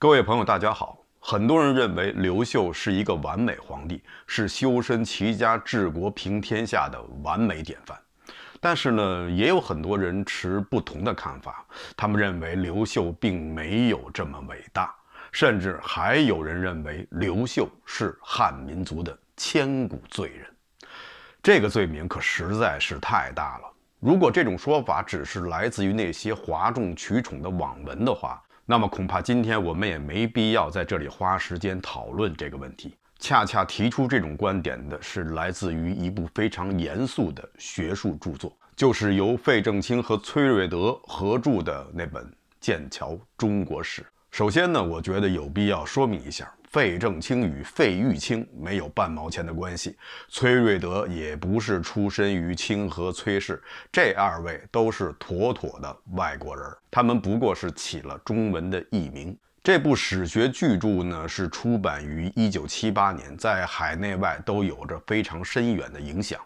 各位朋友，大家好。很多人认为刘秀是一个完美皇帝，是修身齐家治国平天下的完美典范。但是呢，也有很多人持不同的看法。他们认为刘秀并没有这么伟大，甚至还有人认为刘秀是汉民族的千古罪人。这个罪名可实在是太大了。如果这种说法只是来自于那些哗众取宠的网文的话。那么恐怕今天我们也没必要在这里花时间讨论这个问题。恰恰提出这种观点的是来自于一部非常严肃的学术著作，就是由费正清和崔瑞德合著的那本《剑桥中国史》。首先呢，我觉得有必要说明一下。费正清与费玉清没有半毛钱的关系，崔瑞德也不是出身于清河崔氏，这二位都是妥妥的外国人，他们不过是起了中文的艺名。这部史学巨著呢，是出版于一九七八年，在海内外都有着非常深远的影响。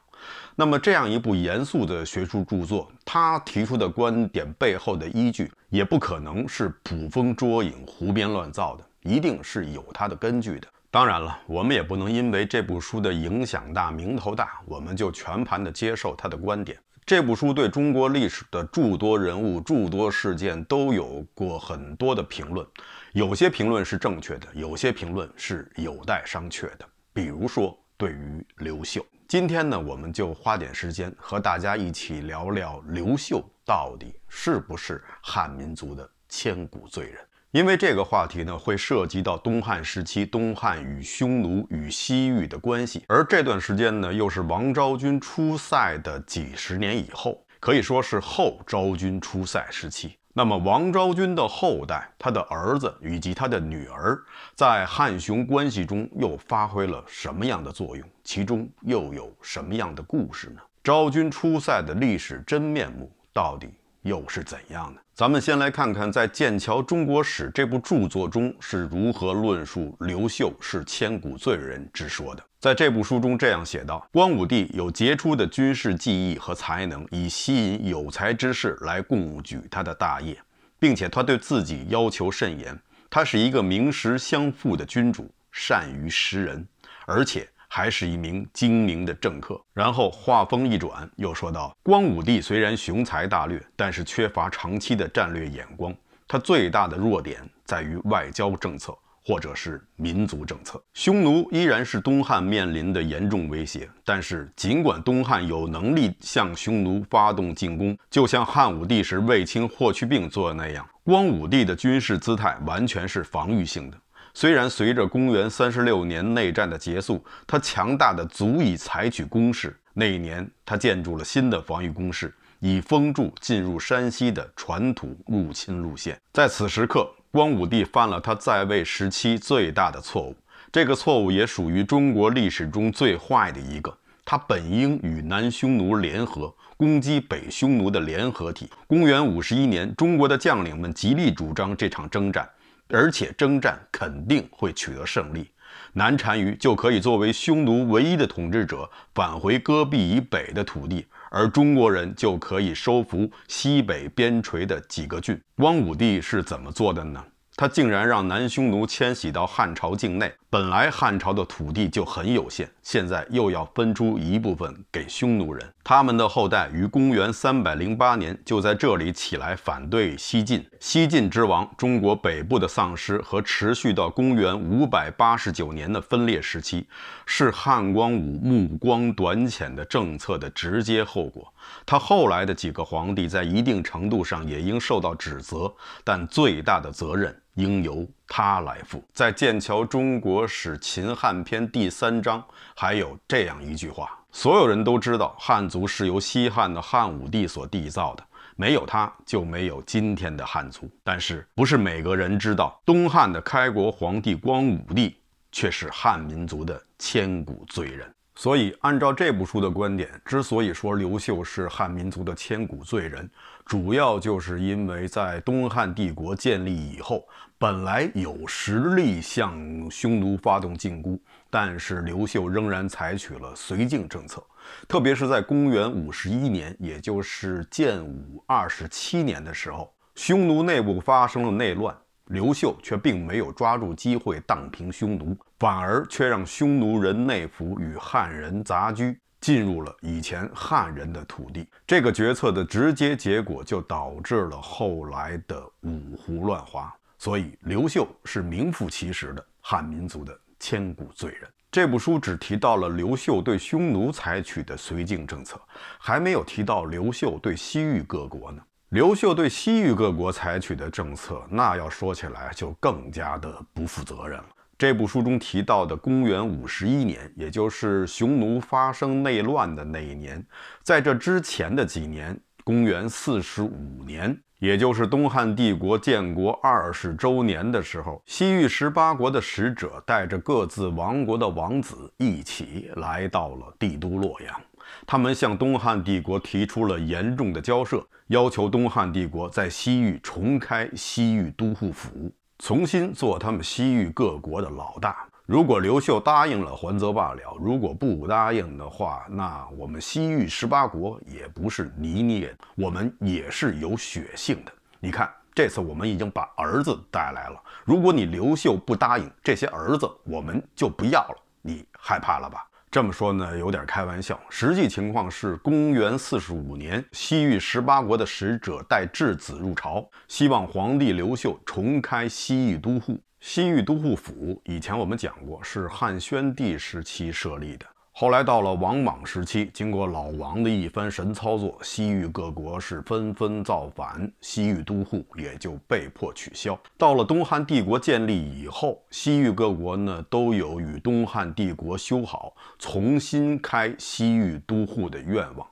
那么这样一部严肃的学术著作，他提出的观点背后的依据，也不可能是捕风捉影、胡编乱造的。一定是有它的根据的。当然了，我们也不能因为这部书的影响大、名头大，我们就全盘的接受他的观点。这部书对中国历史的诸多人物、诸多事件都有过很多的评论，有些评论是正确的，有些评论是有待商榷的。比如说，对于刘秀，今天呢，我们就花点时间和大家一起聊聊刘秀到底是不是汉民族的千古罪人。因为这个话题呢，会涉及到东汉时期东汉与匈奴与西域的关系，而这段时间呢，又是王昭君出塞的几十年以后，可以说是后昭君出塞时期。那么王昭君的后代，她的儿子以及她的女儿，在汉匈关系中又发挥了什么样的作用？其中又有什么样的故事呢？昭君出塞的历史真面目到底又是怎样呢？咱们先来看看，在《剑桥中国史》这部著作中是如何论述刘秀是千古罪人之说的。在这部书中这样写道：“光武帝有杰出的军事技艺和才能，以吸引有才之士来共举他的大业，并且他对自己要求甚严。他是一个明实相负的君主，善于识人，而且。”还是一名精明的政客，然后话锋一转，又说道：“光武帝虽然雄才大略，但是缺乏长期的战略眼光。他最大的弱点在于外交政策，或者是民族政策。匈奴依然是东汉面临的严重威胁，但是尽管东汉有能力向匈奴发动进攻，就像汉武帝时卫青、霍去病做的那样，光武帝的军事姿态完全是防御性的。”虽然随着公元三十六年内战的结束，他强大的足以采取攻势。那一年，他建筑了新的防御工事，以封住进入山西的传统入侵路线。在此时刻，光武帝犯了他在位时期最大的错误，这个错误也属于中国历史中最坏的一个。他本应与南匈奴联合攻击北匈奴的联合体。公元五十一年，中国的将领们极力主张这场征战。而且征战肯定会取得胜利，南单于就可以作为匈奴唯一的统治者返回戈壁以北的土地，而中国人就可以收服西北边陲的几个郡。光武帝是怎么做的呢？他竟然让南匈奴迁徙到汉朝境内，本来汉朝的土地就很有限，现在又要分出一部分给匈奴人，他们的后代于公元三百零八年就在这里起来反对西晋。西晋之亡，中国北部的丧失和持续到公元五百八十九年的分裂时期，是汉光武目光短浅的政策的直接后果。他后来的几个皇帝在一定程度上也应受到指责，但最大的责任应由他来负。在《剑桥中国史·秦汉篇》第三章，还有这样一句话：所有人都知道，汉族是由西汉的汉武帝所缔造的，没有他就没有今天的汉族。但是，不是每个人知道，东汉的开国皇帝光武帝却是汉民族的千古罪人。所以，按照这部书的观点，之所以说刘秀是汉民族的千古罪人，主要就是因为在东汉帝国建立以后，本来有实力向匈奴发动进攻，但是刘秀仍然采取了绥靖政策。特别是在公元51年，也就是建武二十七年的时候，匈奴内部发生了内乱，刘秀却并没有抓住机会荡平匈奴。反而却让匈奴人内府与汉人杂居，进入了以前汉人的土地。这个决策的直接结果就导致了后来的五胡乱华。所以，刘秀是名副其实的汉民族的千古罪人。这部书只提到了刘秀对匈奴采取的绥靖政策，还没有提到刘秀对西域各国呢。刘秀对西域各国采取的政策，那要说起来就更加的不负责任了。这部书中提到的公元五十一年，也就是匈奴发生内乱的那一年，在这之前的几年，公元四十五年，也就是东汉帝国建国二十周年的时候，西域十八国的使者带着各自王国的王子一起来到了帝都洛阳，他们向东汉帝国提出了严重的交涉，要求东汉帝国在西域重开西域都护府。重新做他们西域各国的老大。如果刘秀答应了还则罢了，如果不答应的话，那我们西域十八国也不是泥捏，的，我们也是有血性的。你看，这次我们已经把儿子带来了，如果你刘秀不答应，这些儿子我们就不要了。你害怕了吧？这么说呢，有点开玩笑。实际情况是，公元四十五年，西域十八国的使者带质子入朝，希望皇帝刘秀重开西域都护。西域都护府，以前我们讲过，是汉宣帝时期设立的。后来到了王莽时期，经过老王的一番神操作，西域各国是纷纷造反，西域都护也就被迫取消。到了东汉帝国建立以后，西域各国呢都有与东汉帝国修好、重新开西域都护的愿望。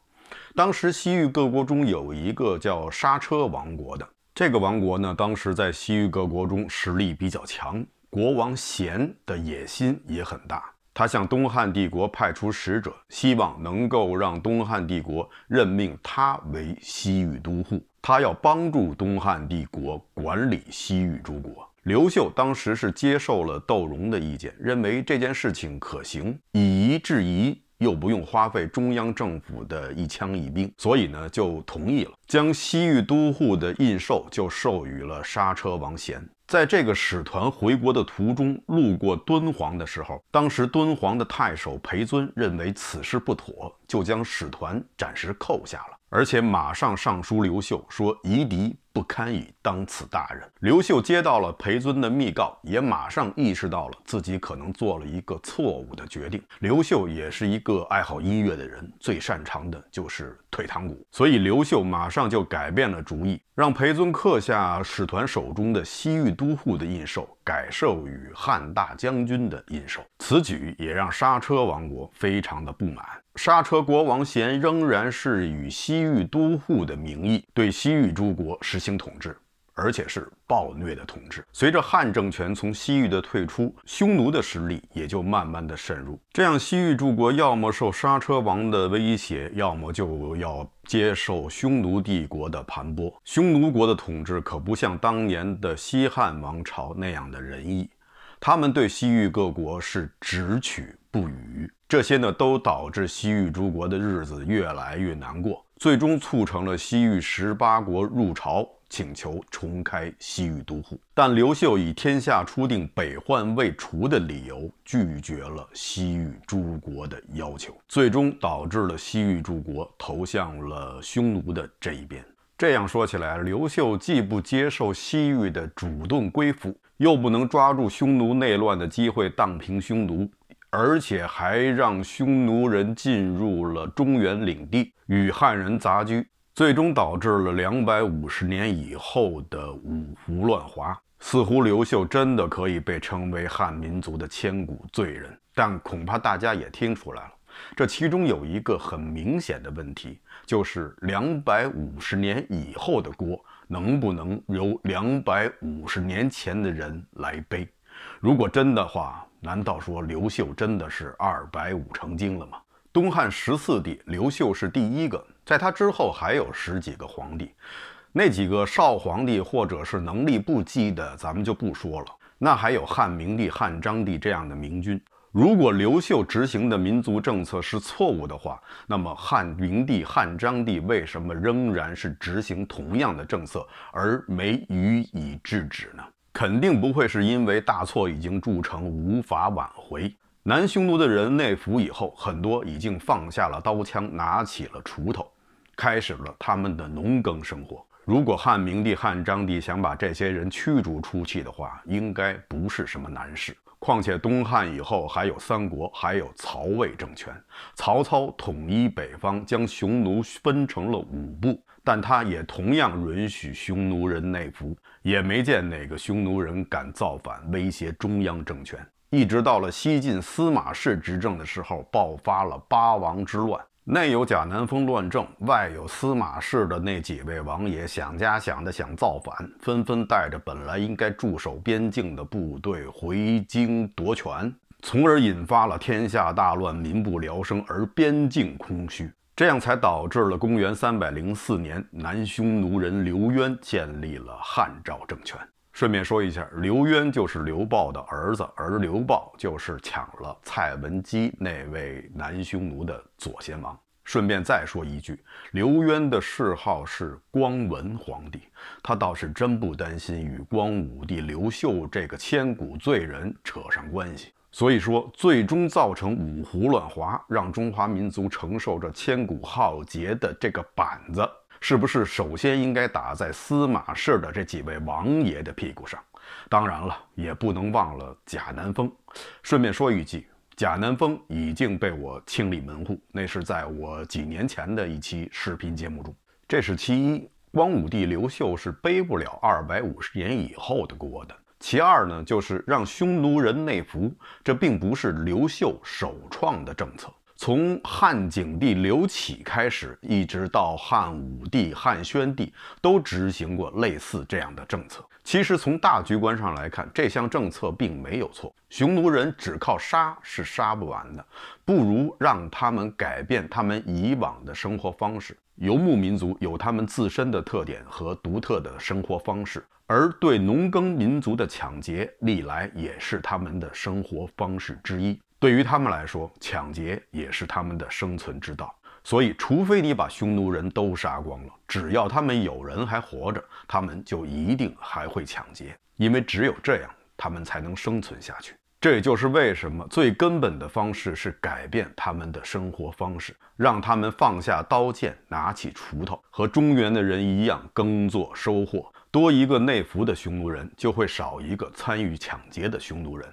当时西域各国中有一个叫刹车王国的，这个王国呢当时在西域各国中实力比较强，国王贤的野心也很大。他向东汉帝国派出使者，希望能够让东汉帝国任命他为西域都护。他要帮助东汉帝国管理西域诸国。刘秀当时是接受了窦融的意见，认为这件事情可行，以夷制夷，又不用花费中央政府的一枪一兵，所以呢，就同意了，将西域都护的印绶就授予了刹车王贤。在这个使团回国的途中，路过敦煌的时候，当时敦煌的太守裴尊认为此事不妥，就将使团暂时扣下了，而且马上上书刘秀说：“夷狄。”不堪以当此大任。刘秀接到了裴尊的密告，也马上意识到了自己可能做了一个错误的决定。刘秀也是一个爱好音乐的人，最擅长的就是退堂鼓，所以刘秀马上就改变了主意，让裴尊刻下使团手中的西域都护的印绶，改授与汉大将军的印绶。此举也让刹车王国非常的不满。刹车国王贤仍然是以西域都护的名义对西域诸国是。行统治，而且是暴虐的统治。随着汉政权从西域的退出，匈奴的实力也就慢慢的渗入。这样，西域诸国要么受沙车王的威胁，要么就要接受匈奴帝国的盘剥。匈奴国的统治可不像当年的西汉王朝那样的仁义，他们对西域各国是只取不予。这些呢，都导致西域诸国的日子越来越难过，最终促成了西域十八国入朝。请求重开西域都护，但刘秀以天下初定、北患未除的理由拒绝了西域诸国的要求，最终导致了西域诸国投向了匈奴的这一边。这样说起来，刘秀既不接受西域的主动归附，又不能抓住匈奴内乱的机会荡平匈奴，而且还让匈奴人进入了中原领地与汉人杂居。最终导致了两百五十年以后的五胡乱华，似乎刘秀真的可以被称为汉民族的千古罪人，但恐怕大家也听出来了，这其中有一个很明显的问题，就是两百五十年以后的锅能不能由两百五十年前的人来背？如果真的话，难道说刘秀真的是二百五成精了吗？东汉十四帝，刘秀是第一个。在他之后还有十几个皇帝，那几个少皇帝或者是能力不济的，咱们就不说了。那还有汉明帝、汉章帝这样的明君。如果刘秀执行的民族政策是错误的话，那么汉明帝、汉章帝为什么仍然是执行同样的政策而没予以制止呢？肯定不会是因为大错已经铸成，无法挽回。南匈奴的人内服以后，很多已经放下了刀枪，拿起了锄头。开始了他们的农耕生活。如果汉明帝、汉章帝想把这些人驱逐出去的话，应该不是什么难事。况且东汉以后还有三国，还有曹魏政权。曹操统一北方，将匈奴分成了五部，但他也同样允许匈奴人内服，也没见哪个匈奴人敢造反威胁中央政权。一直到了西晋司马氏执政的时候，爆发了八王之乱。内有贾南风乱政，外有司马氏的那几位王爷想家想的想造反，纷纷带着本来应该驻守边境的部队回京夺权，从而引发了天下大乱，民不聊生，而边境空虚，这样才导致了公元三百零四年，南匈奴人刘渊建立了汉赵政权。顺便说一下，刘渊就是刘豹的儿子，而刘豹就是抢了蔡文姬那位南匈奴的左贤王。顺便再说一句，刘渊的谥号是光文皇帝，他倒是真不担心与光武帝刘秀这个千古罪人扯上关系。所以说，最终造成五胡乱华，让中华民族承受着千古浩劫的这个板子。是不是首先应该打在司马氏的这几位王爷的屁股上？当然了，也不能忘了贾南风。顺便说一句，贾南风已经被我清理门户，那是在我几年前的一期视频节目中。这是其一。光武帝刘秀是背不了二百五十年以后的锅的。其二呢，就是让匈奴人内服，这并不是刘秀首创的政策。从汉景帝刘启开始，一直到汉武帝、汉宣帝，都执行过类似这样的政策。其实，从大局观上来看，这项政策并没有错。匈奴人只靠杀是杀不完的，不如让他们改变他们以往的生活方式。游牧民族有他们自身的特点和独特的生活方式，而对农耕民族的抢劫，历来也是他们的生活方式之一。对于他们来说，抢劫也是他们的生存之道。所以，除非你把匈奴人都杀光了，只要他们有人还活着，他们就一定还会抢劫。因为只有这样，他们才能生存下去。这也就是为什么最根本的方式是改变他们的生活方式，让他们放下刀剑，拿起锄头，和中原的人一样耕作收获。多一个内服的匈奴人，就会少一个参与抢劫的匈奴人。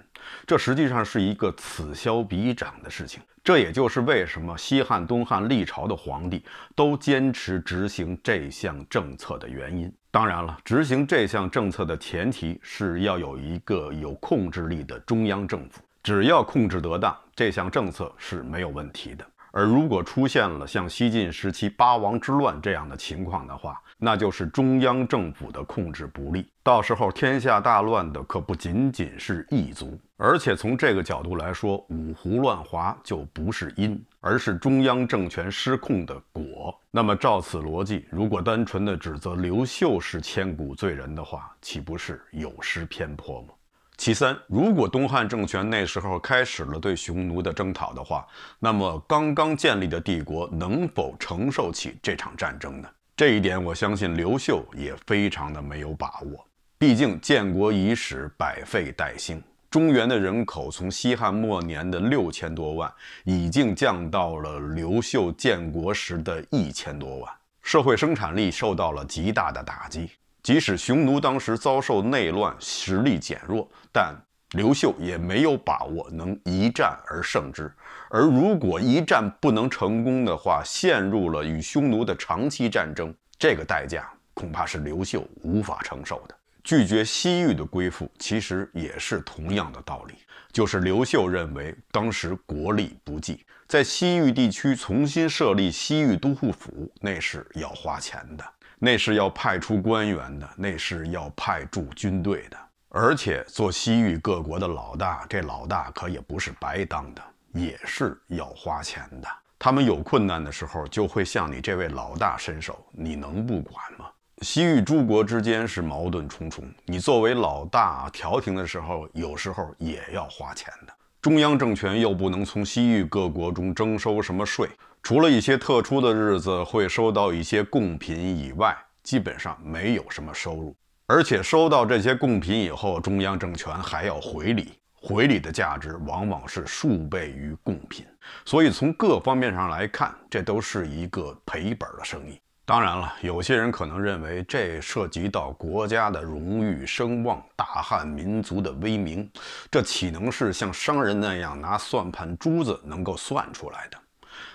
这实际上是一个此消彼长的事情，这也就是为什么西汉、东汉历朝的皇帝都坚持执行这项政策的原因。当然了，执行这项政策的前提是要有一个有控制力的中央政府，只要控制得当，这项政策是没有问题的。而如果出现了像西晋时期八王之乱这样的情况的话，那就是中央政府的控制不力，到时候天下大乱的可不仅仅是异族，而且从这个角度来说，五胡乱华就不是因，而是中央政权失控的果。那么照此逻辑，如果单纯的指责刘秀是千古罪人的话，岂不是有失偏颇吗？其三，如果东汉政权那时候开始了对匈奴的征讨的话，那么刚刚建立的帝国能否承受起这场战争呢？这一点，我相信刘秀也非常的没有把握。毕竟建国伊始，百废待兴，中原的人口从西汉末年的六千多万，已经降到了刘秀建国时的一千多万，社会生产力受到了极大的打击。即使匈奴当时遭受内乱，实力减弱，但刘秀也没有把握能一战而胜之。而如果一战不能成功的话，陷入了与匈奴的长期战争，这个代价恐怕是刘秀无法承受的。拒绝西域的归附，其实也是同样的道理，就是刘秀认为当时国力不济，在西域地区重新设立西域都护府，那是要花钱的，那是要派出官员的，那是要派驻军队的，而且做西域各国的老大，这老大可也不是白当的。也是要花钱的。他们有困难的时候，就会向你这位老大伸手，你能不管吗？西域诸国之间是矛盾重重，你作为老大调停的时候，有时候也要花钱的。中央政权又不能从西域各国中征收什么税，除了一些特殊的日子会收到一些贡品以外，基本上没有什么收入。而且收到这些贡品以后，中央政权还要回礼。回礼的价值往往是数倍于贡品，所以从各方面上来看，这都是一个赔本的生意。当然了，有些人可能认为这涉及到国家的荣誉、声望、大汉民族的威名，这岂能是像商人那样拿算盘珠子能够算出来的？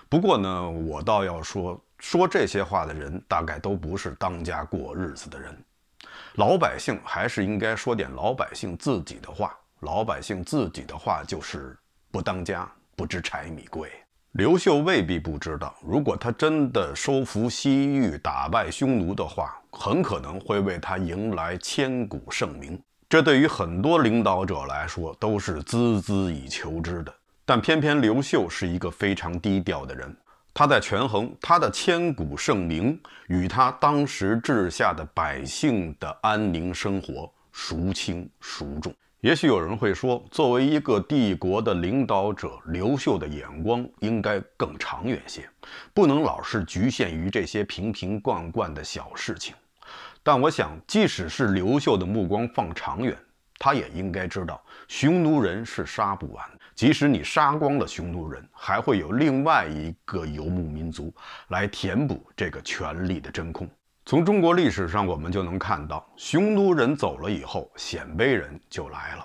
不过呢，我倒要说说这些话的人，大概都不是当家过日子的人。老百姓还是应该说点老百姓自己的话。老百姓自己的话就是不当家不知柴米贵。刘秀未必不知道，如果他真的收服西域、打败匈奴的话，很可能会为他迎来千古盛名。这对于很多领导者来说都是孜孜以求之的。但偏偏刘秀是一个非常低调的人，他在权衡他的千古盛名与他当时治下的百姓的安宁生活孰轻孰重。也许有人会说，作为一个帝国的领导者，刘秀的眼光应该更长远些，不能老是局限于这些瓶瓶罐罐的小事情。但我想，即使是刘秀的目光放长远，他也应该知道，匈奴人是杀不完的。即使你杀光了匈奴人，还会有另外一个游牧民族来填补这个权力的真空。从中国历史上，我们就能看到，匈奴人走了以后，鲜卑人就来了；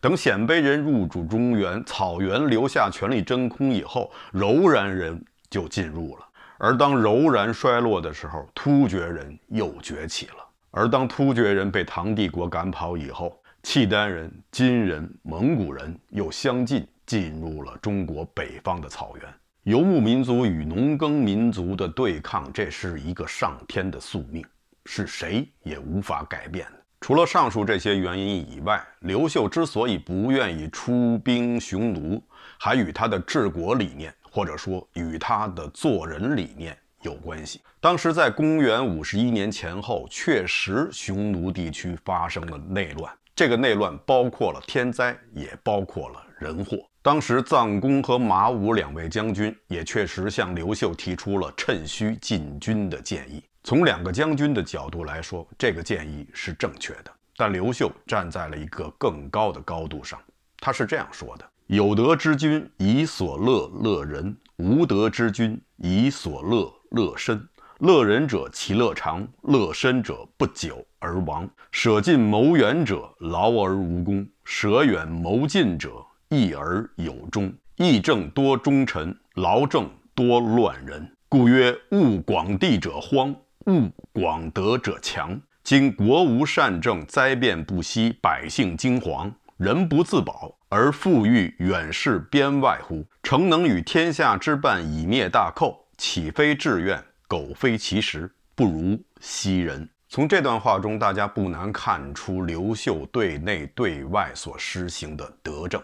等鲜卑人入主中原、草原，留下权力真空以后，柔然人就进入了；而当柔然衰落的时候，突厥人又崛起了；而当突厥人被唐帝国赶跑以后，契丹人、金人、蒙古人又相继进入了中国北方的草原。游牧民族与农耕民族的对抗，这是一个上天的宿命，是谁也无法改变的。除了上述这些原因以外，刘秀之所以不愿意出兵匈奴，还与他的治国理念，或者说与他的做人理念有关系。当时在公元51年前后，确实匈奴地区发生了内乱，这个内乱包括了天灾，也包括了人祸。当时，臧公和马武两位将军也确实向刘秀提出了趁虚进军的建议。从两个将军的角度来说，这个建议是正确的。但刘秀站在了一个更高的高度上，他是这样说的：“有德之君以所乐乐人，无德之君以所乐乐身。乐人者其乐长，乐身者不久而亡。舍近谋远者劳而无功，舍远谋近者。”义而有忠，义政多忠臣；劳政多乱人。故曰：务广地者荒，务广德者强。今国无善政，灾变不息，百姓惊惶，人不自保，而复欲远视边外乎？诚能与天下之半以灭大寇，岂非志愿？苟非其实，不如昔人。从这段话中，大家不难看出刘秀对内对外所施行的德政。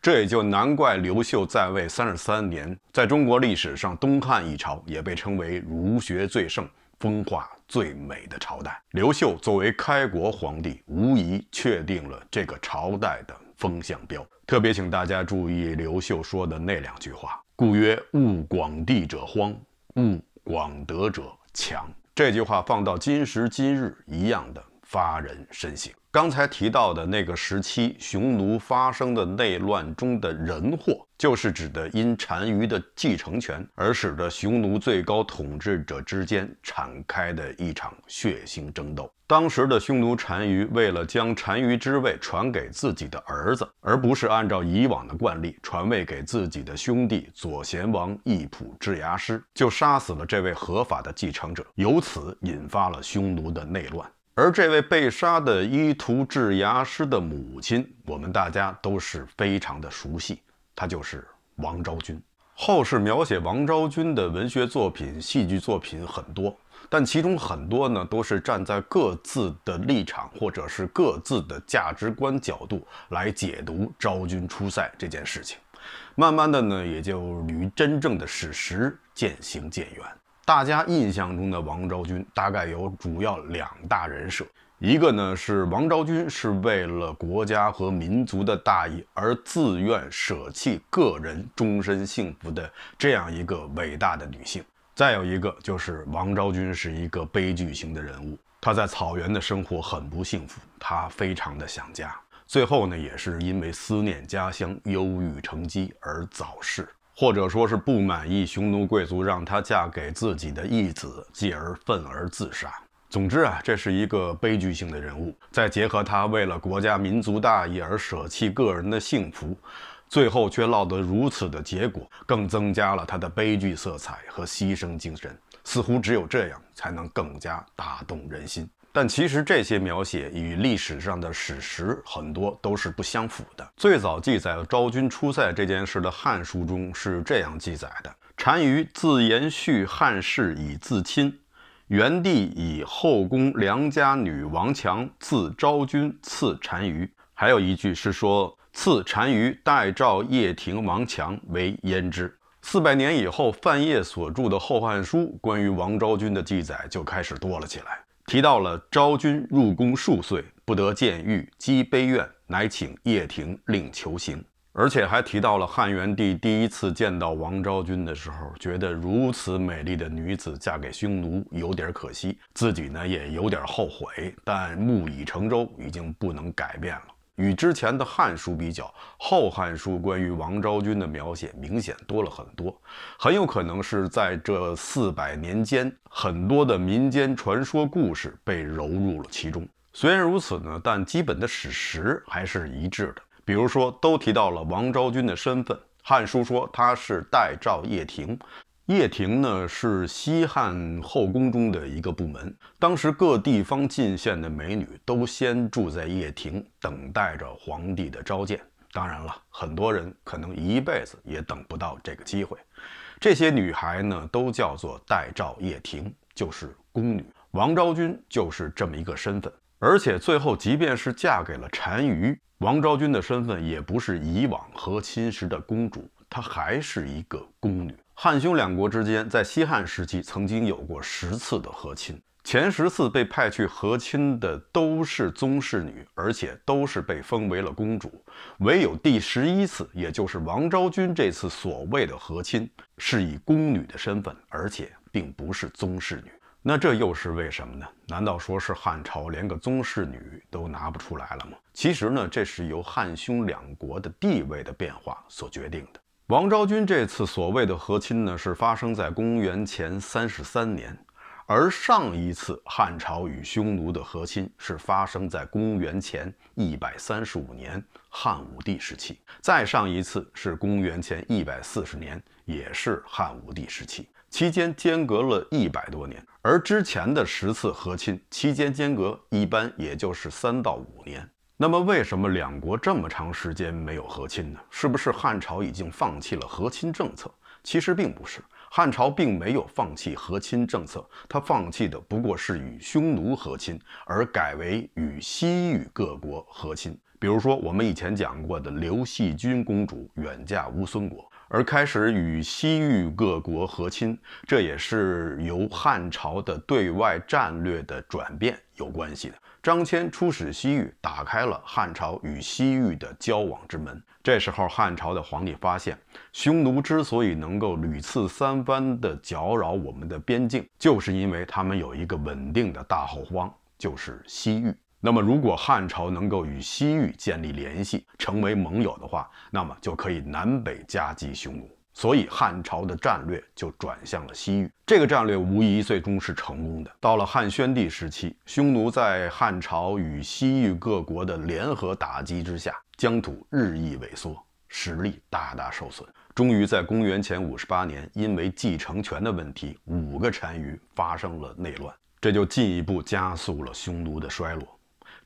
这也就难怪刘秀在位三十三年，在中国历史上东汉一朝也被称为儒学最盛、风化最美的朝代。刘秀作为开国皇帝，无疑确定了这个朝代的风向标。特别请大家注意刘秀说的那两句话：“故曰，务广地者荒，务广德者强。”这句话放到今时今日，一样的发人深省。刚才提到的那个时期，匈奴发生的内乱中的人祸，就是指的因单于的继承权而使得匈奴最高统治者之间展开的一场血腥争斗。当时的匈奴单于为了将单于之位传给自己的儿子，而不是按照以往的惯例传位给自己的兄弟左贤王义蒲治牙师，就杀死了这位合法的继承者，由此引发了匈奴的内乱。而这位被杀的医徒治牙师的母亲，我们大家都是非常的熟悉，她就是王昭君。后世描写王昭君的文学作品、戏剧作品很多，但其中很多呢，都是站在各自的立场或者是各自的价值观角度来解读昭君出塞这件事情，慢慢的呢，也就与真正的史实渐行渐远。大家印象中的王昭君，大概有主要两大人设，一个呢是王昭君是为了国家和民族的大义而自愿舍弃个人终身幸福的这样一个伟大的女性；再有一个就是王昭君是一个悲剧型的人物，她在草原的生活很不幸福，她非常的想家，最后呢也是因为思念家乡，忧郁成疾而早逝。或者说是不满意匈奴贵族让他嫁给自己的义子，继而愤而自杀。总之啊，这是一个悲剧性的人物。再结合他为了国家民族大义而舍弃个人的幸福，最后却落得如此的结果，更增加了他的悲剧色彩和牺牲精神。似乎只有这样才能更加打动人心。但其实这些描写与历史上的史实很多都是不相符的。最早记载昭君出塞这件事的《汉书》中是这样记载的：单于自延续汉室以自亲，元帝以后宫良家女王强字昭君，赐单于。还有一句是说赐单于代赵夜庭王强为胭脂。”四百年以后，范晔所著的《后汉书》关于王昭君的记载就开始多了起来。提到了昭君入宫数岁，不得见玉，积悲怨，乃请掖庭令求刑。而且还提到了汉元帝第一次见到王昭君的时候，觉得如此美丽的女子嫁给匈奴有点可惜，自己呢也有点后悔，但木已成舟，已经不能改变了。与之前的《汉书》比较，《后汉书》关于王昭君的描写明显多了很多，很有可能是在这四百年间，很多的民间传说故事被揉入了其中。虽然如此呢，但基本的史实还是一致的。比如说，都提到了王昭君的身份，《汉书》说她是代赵掖庭。掖庭呢，是西汉后宫中的一个部门。当时各地方进献的美女都先住在掖庭，等待着皇帝的召见。当然了，很多人可能一辈子也等不到这个机会。这些女孩呢，都叫做待诏掖庭，就是宫女。王昭君就是这么一个身份。而且最后，即便是嫁给了单于，王昭君的身份也不是以往和亲时的公主，她还是一个宫女。汉匈两国之间在西汉时期曾经有过十次的和亲，前十次被派去和亲的都是宗室女，而且都是被封为了公主。唯有第十一次，也就是王昭君这次所谓的和亲，是以宫女的身份，而且并不是宗室女。那这又是为什么呢？难道说是汉朝连个宗室女都拿不出来了吗？其实呢，这是由汉匈两国的地位的变化所决定的。王昭君这次所谓的和亲呢，是发生在公元前三十三年，而上一次汉朝与匈奴的和亲是发生在公元前一百三十五年汉武帝时期，再上一次是公元前一百四十年，也是汉武帝时期，期间间隔了一百多年，而之前的十次和亲期间间隔一般也就是三到五年。那么，为什么两国这么长时间没有和亲呢？是不是汉朝已经放弃了和亲政策？其实并不是，汉朝并没有放弃和亲政策，他放弃的不过是与匈奴和亲，而改为与西域各国和亲。比如说，我们以前讲过的刘细君公主远嫁乌孙国，而开始与西域各国和亲，这也是由汉朝的对外战略的转变有关系的。张骞出使西域，打开了汉朝与西域的交往之门。这时候，汉朝的皇帝发现，匈奴之所以能够屡次三番地搅扰我们的边境，就是因为他们有一个稳定的大后方，就是西域。那么，如果汉朝能够与西域建立联系，成为盟友的话，那么就可以南北夹击匈奴。所以汉朝的战略就转向了西域，这个战略无疑最终是成功的。到了汉宣帝时期，匈奴在汉朝与西域各国的联合打击之下，疆土日益萎缩，实力大大受损。终于在公元前五十八年，因为继承权的问题，五个单于发生了内乱，这就进一步加速了匈奴的衰落。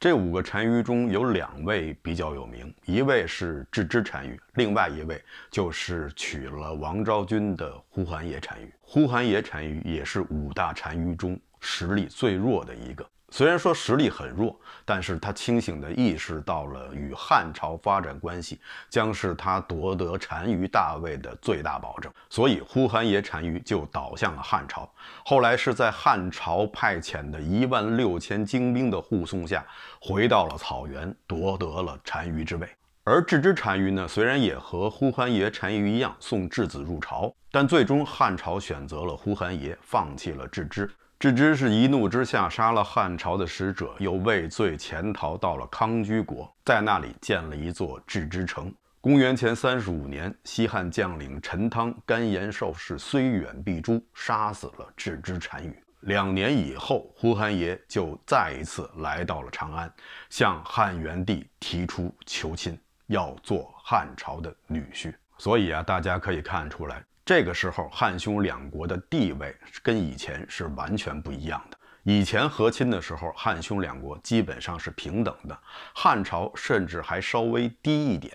这五个单于中有两位比较有名，一位是智之单于，另外一位就是娶了王昭君的呼韩邪单于。呼韩邪单于也是五大单于中实力最弱的一个。虽然说实力很弱，但是他清醒地意识到了与汉朝发展关系将是他夺得单于大位的最大保证，所以呼韩邪单于就倒向了汉朝。后来是在汉朝派遣的一万六千精兵的护送下，回到了草原，夺得了单于之位。而智支单于呢，虽然也和呼韩邪单于一样送质子入朝，但最终汉朝选择了呼韩邪，放弃了智之，郅支是一怒之下杀了汉朝的使者，又畏罪潜逃到了康居国，在那里建了一座郅支城。公元前三十五年，西汉将领陈汤、甘延寿是虽远必诛，杀死了郅支单于。两年以后，呼韩邪就再一次来到了长安，向汉元帝提出求亲，要做汉朝的女婿。所以啊，大家可以看出来。这个时候，汉匈两国的地位跟以前是完全不一样的。以前和亲的时候，汉匈两国基本上是平等的，汉朝甚至还稍微低一点，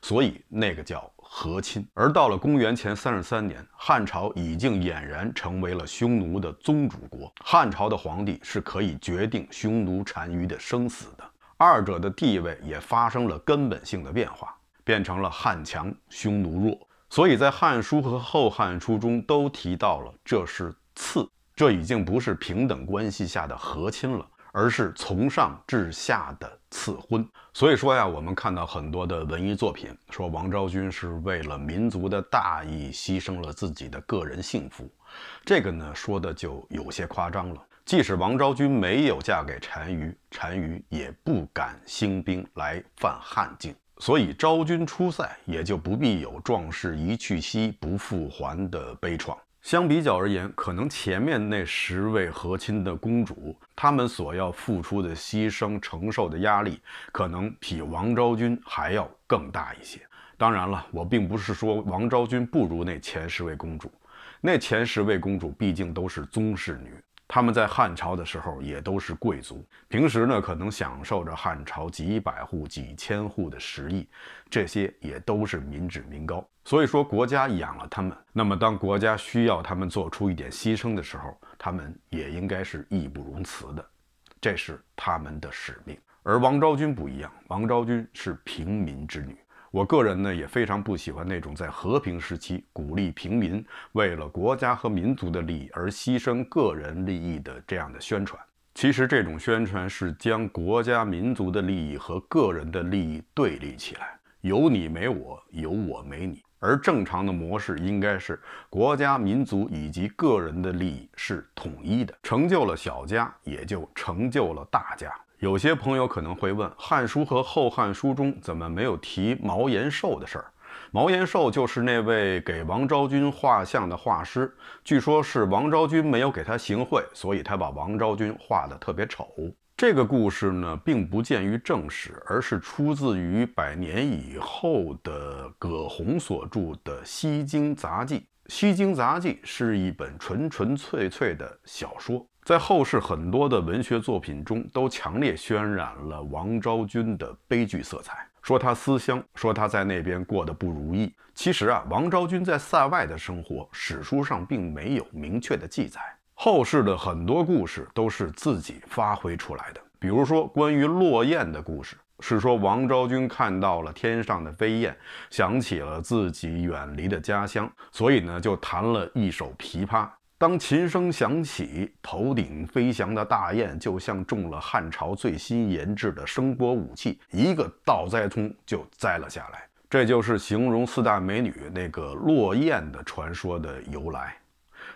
所以那个叫和亲。而到了公元前三十三年，汉朝已经俨然成为了匈奴的宗主国，汉朝的皇帝是可以决定匈奴单于的生死的。二者的地位也发生了根本性的变化，变成了汉强匈奴弱。所以在《汉书》和《后汉书》中都提到了，这是赐，这已经不是平等关系下的和亲了，而是从上至下的赐婚。所以说呀，我们看到很多的文艺作品说王昭君是为了民族的大义牺牲了自己的个人幸福，这个呢说的就有些夸张了。即使王昭君没有嫁给单于，单于也不敢兴兵来犯汉境。所以昭君出塞也就不必有壮士一去兮不复还的悲怆。相比较而言，可能前面那十位和亲的公主，她们所要付出的牺牲、承受的压力，可能比王昭君还要更大一些。当然了，我并不是说王昭君不如那前十位公主，那前十位公主毕竟都是宗室女。他们在汉朝的时候也都是贵族，平时呢可能享受着汉朝几百户、几千户的食邑，这些也都是民脂民膏。所以说国家养了他们，那么当国家需要他们做出一点牺牲的时候，他们也应该是义不容辞的，这是他们的使命。而王昭君不一样，王昭君是平民之女。我个人呢也非常不喜欢那种在和平时期鼓励平民为了国家和民族的利益而牺牲个人利益的这样的宣传。其实这种宣传是将国家民族的利益和个人的利益对立起来，有你没我，有我没你。而正常的模式应该是国家、民族以及个人的利益是统一的，成就了小家也就成就了大家。有些朋友可能会问，《汉书》和《后汉书》中怎么没有提毛延寿的事儿？毛延寿就是那位给王昭君画像的画师，据说是王昭君没有给他行贿，所以他把王昭君画得特别丑。这个故事呢，并不见于正史，而是出自于百年以后的葛洪所著的《西京杂记》。《西京杂记》是一本纯纯粹粹的小说。在后世很多的文学作品中，都强烈渲染了王昭君的悲剧色彩，说她思乡，说她在那边过得不如意。其实啊，王昭君在塞外的生活，史书上并没有明确的记载。后世的很多故事都是自己发挥出来的。比如说关于落雁的故事，是说王昭君看到了天上的飞燕，想起了自己远离的家乡，所以呢就弹了一首琵琶。当琴声响起，头顶飞翔的大雁就像中了汉朝最新研制的声波武器，一个倒栽葱就栽了下来。这就是形容四大美女那个“落雁”的传说的由来。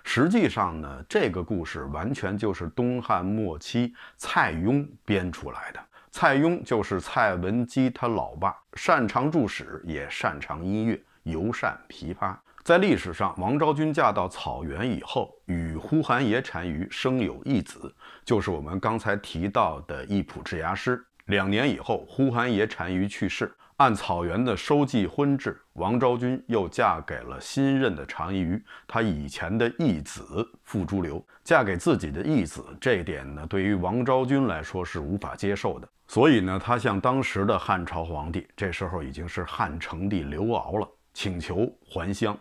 实际上呢，这个故事完全就是东汉末期蔡邕编出来的。蔡邕就是蔡文姬他老爸，擅长著史，也擅长音乐，尤善琵琶。在历史上，王昭君嫁到草原以后，与呼韩邪单于生有一子，就是我们刚才提到的易卜支牙师。两年以后，呼韩邪单于去世，按草原的收继婚制，王昭君又嫁给了新任的单于。他以前的义子傅朱流。嫁给自己的义子，这一点呢，对于王昭君来说是无法接受的。所以呢，他向当时的汉朝皇帝，这时候已经是汉成帝刘骜了，请求还乡。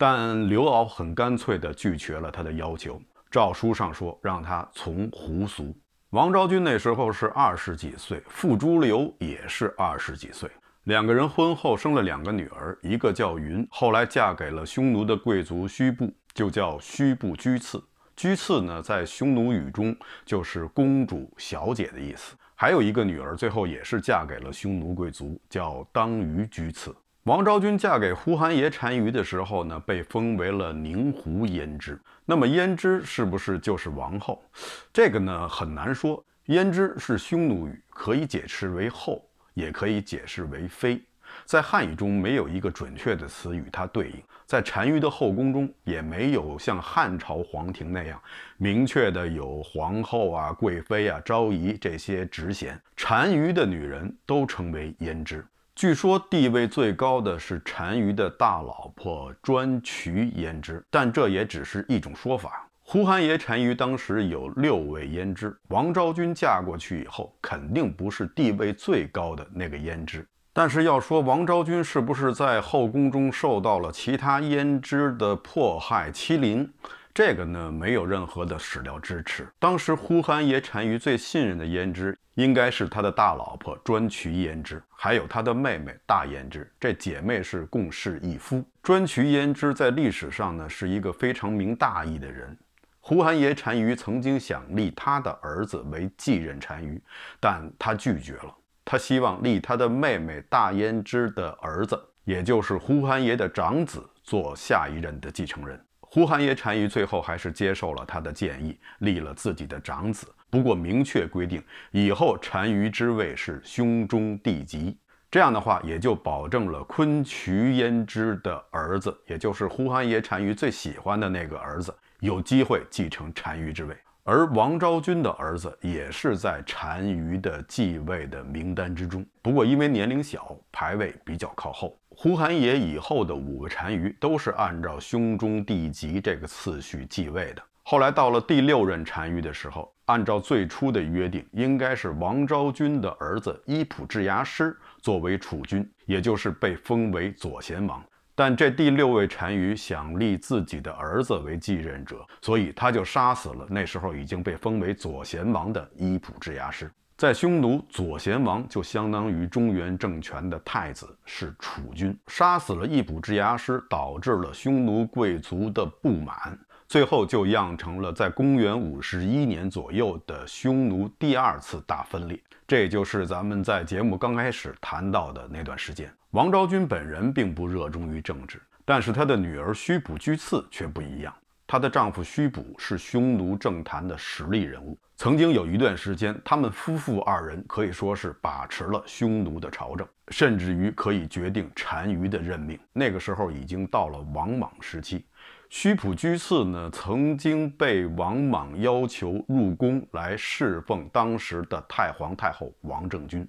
但刘骜很干脆地拒绝了他的要求。诏书上说，让他从胡俗。王昭君那时候是二十几岁，傅朱刘也是二十几岁。两个人婚后生了两个女儿，一个叫云，后来嫁给了匈奴的贵族须部，就叫须部居次。居次呢，在匈奴语中就是公主、小姐的意思。还有一个女儿，最后也是嫁给了匈奴贵族，叫当于居次。王昭君嫁给呼韩邪单于的时候呢，被封为了宁胡胭脂。那么胭脂是不是就是王后？这个呢很难说。胭脂是匈奴语，可以解释为后，也可以解释为妃。在汉语中没有一个准确的词与它对应。在单于的后宫中，也没有像汉朝皇庭那样明确的有皇后啊、贵妃啊、昭仪这些职衔。单于的女人都称为胭脂。据说地位最高的是单于的大老婆专渠胭脂，但这也只是一种说法。胡汉爷单于当时有六位胭脂，王昭君嫁过去以后，肯定不是地位最高的那个胭脂。但是要说王昭君是不是在后宫中受到了其他胭脂的迫害欺凌？这个呢，没有任何的史料支持。当时呼韩邪单于最信任的胭脂，应该是他的大老婆专渠胭脂，还有他的妹妹大胭脂，这姐妹是共侍一夫。专渠胭脂在历史上呢，是一个非常明大义的人。呼韩邪单于曾经想立他的儿子为继任单于，但他拒绝了。他希望立他的妹妹大胭脂的儿子，也就是呼韩邪的长子，做下一任的继承人。呼韩邪单于最后还是接受了他的建议，立了自己的长子。不过明确规定，以后单于之位是兄终弟及。这样的话，也就保证了昆渠焉氏的儿子，也就是呼韩邪单于最喜欢的那个儿子，有机会继承单于之位。而王昭君的儿子也是在单于的继位的名单之中，不过因为年龄小，排位比较靠后。胡韩野以后的五个单于都是按照兄中弟及这个次序继位的。后来到了第六任单于的时候，按照最初的约定，应该是王昭君的儿子伊普质牙师作为储君，也就是被封为左贤王。但这第六位单于想立自己的儿子为继任者，所以他就杀死了那时候已经被封为左贤王的伊普质牙师。在匈奴，左贤王就相当于中原政权的太子，是储君。杀死了一卜之牙师，导致了匈奴贵族的不满，最后就酿成了在公元五十一年左右的匈奴第二次大分裂。这就是咱们在节目刚开始谈到的那段时间。王昭君本人并不热衷于政治，但是她的女儿虚卜居次却不一样，她的丈夫虚卜是匈奴政坛的实力人物。曾经有一段时间，他们夫妇二人可以说是把持了匈奴的朝政，甚至于可以决定单于的任命。那个时候已经到了王莽时期，须卜居次呢曾经被王莽要求入宫来侍奉当时的太皇太后王政君，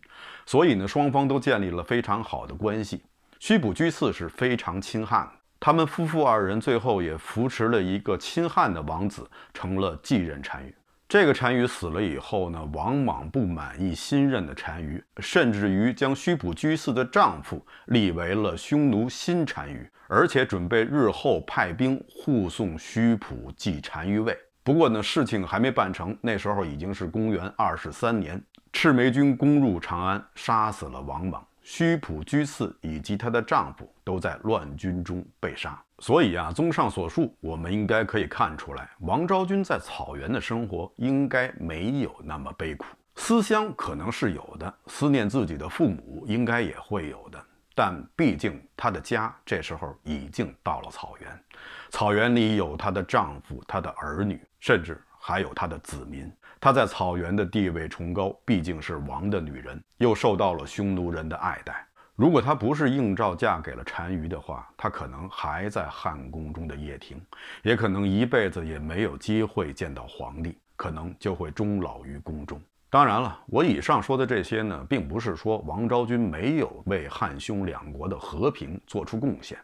所以呢双方都建立了非常好的关系。须卜居次是非常亲汉，他们夫妇二人最后也扶持了一个亲汉的王子成了继任单于。这个单于死了以后呢，王莽不满意新任的单于，甚至于将虚浦居士的丈夫立为了匈奴新单于，而且准备日后派兵护送虚浦，继单于位。不过呢，事情还没办成，那时候已经是公元二十三年，赤眉军攻入长安，杀死了王莽。须卜居次以及她的丈夫都在乱军中被杀，所以啊，综上所述，我们应该可以看出来，王昭君在草原的生活应该没有那么悲苦，思乡可能是有的，思念自己的父母应该也会有的，但毕竟她的家这时候已经到了草原，草原里有她的丈夫、她的儿女，甚至。还有他的子民，他在草原的地位崇高，毕竟是王的女人，又受到了匈奴人的爱戴。如果她不是应召嫁给了单于的话，她可能还在汉宫中的掖庭，也可能一辈子也没有机会见到皇帝，可能就会终老于宫中。当然了，我以上说的这些呢，并不是说王昭君没有为汉匈两国的和平做出贡献，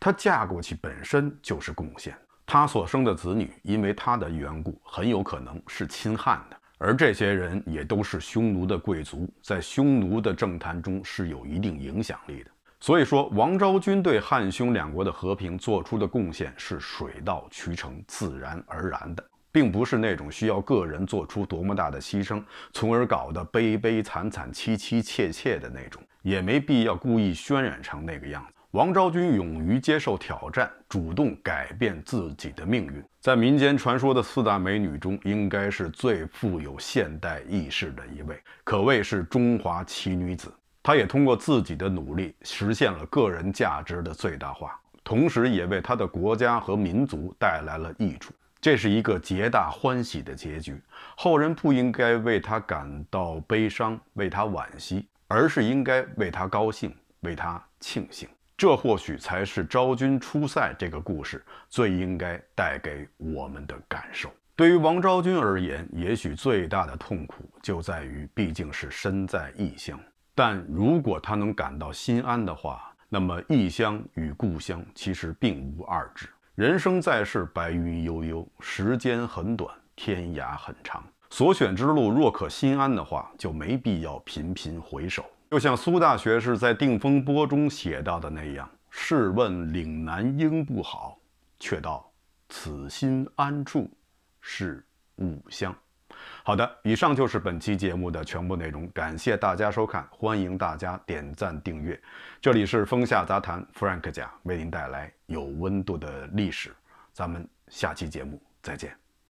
她嫁过去本身就是贡献。他所生的子女，因为他的缘故，很有可能是亲汉的，而这些人也都是匈奴的贵族，在匈奴的政坛中是有一定影响力的。所以说，王昭君对汉匈两国的和平做出的贡献是水到渠成、自然而然的，并不是那种需要个人做出多么大的牺牲，从而搞得悲悲惨惨、凄凄切切的那种，也没必要故意渲染成那个样子。王昭君勇于接受挑战，主动改变自己的命运，在民间传说的四大美女中，应该是最富有现代意识的一位，可谓是中华奇女子。她也通过自己的努力，实现了个人价值的最大化，同时也为她的国家和民族带来了益处。这是一个皆大欢喜的结局，后人不应该为她感到悲伤，为她惋惜，而是应该为她高兴，为她庆幸。这或许才是昭君出塞这个故事最应该带给我们的感受。对于王昭君而言，也许最大的痛苦就在于，毕竟是身在异乡。但如果她能感到心安的话，那么异乡与故乡其实并无二致。人生在世，白云悠悠，时间很短，天涯很长。所选之路若可心安的话，就没必要频频回首。就像苏大学士在《定风波》中写到的那样，试问岭南应不好，却道此心安处是吾乡。好的，以上就是本期节目的全部内容，感谢大家收看，欢迎大家点赞订阅。这里是风下杂谈，Frank 讲，为您带来有温度的历史。咱们下期节目再见。